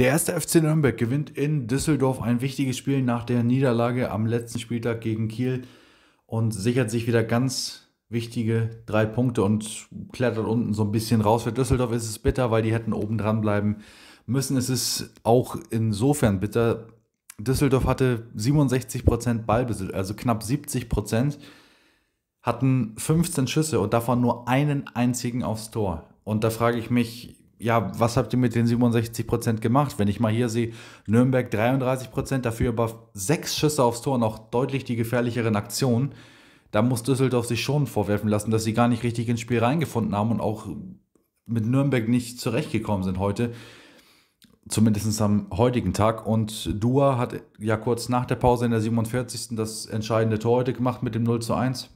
Der erste FC Nürnberg gewinnt in Düsseldorf ein wichtiges Spiel nach der Niederlage am letzten Spieltag gegen Kiel und sichert sich wieder ganz wichtige drei Punkte und klettert unten so ein bisschen raus. Für Düsseldorf ist es bitter, weil die hätten oben dran bleiben müssen. Es ist auch insofern bitter. Düsseldorf hatte 67% Prozent Ballbesitz, also knapp 70 Prozent, hatten 15 Schüsse und davon nur einen einzigen aufs Tor. Und da frage ich mich, ja, was habt ihr mit den 67 Prozent gemacht? Wenn ich mal hier sehe, Nürnberg 33 Prozent, dafür aber sechs Schüsse aufs Tor, noch deutlich die gefährlicheren Aktionen. Da muss Düsseldorf sich schon vorwerfen lassen, dass sie gar nicht richtig ins Spiel reingefunden haben und auch mit Nürnberg nicht zurechtgekommen sind heute. Zumindest am heutigen Tag. Und Dua hat ja kurz nach der Pause in der 47. das entscheidende Tor heute gemacht mit dem 0 zu 1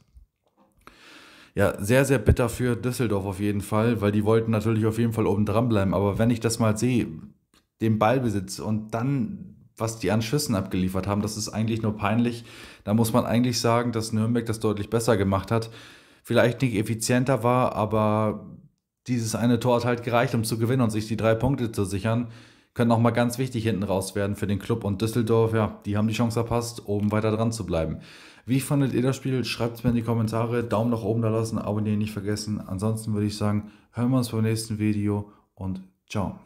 ja, sehr, sehr bitter für Düsseldorf auf jeden Fall, weil die wollten natürlich auf jeden Fall oben dran bleiben. Aber wenn ich das mal sehe, den Ballbesitz und dann, was die an Schüssen abgeliefert haben, das ist eigentlich nur peinlich. Da muss man eigentlich sagen, dass Nürnberg das deutlich besser gemacht hat. Vielleicht nicht effizienter war, aber dieses eine Tor hat halt gereicht, um zu gewinnen und sich die drei Punkte zu sichern können auch mal ganz wichtig hinten raus werden für den Club und Düsseldorf. Ja, die haben die Chance verpasst, oben weiter dran zu bleiben. Wie fandet ihr das Spiel? Schreibt es mir in die Kommentare. Daumen nach oben da lassen, abonnieren nicht vergessen. Ansonsten würde ich sagen, hören wir uns beim nächsten Video und ciao.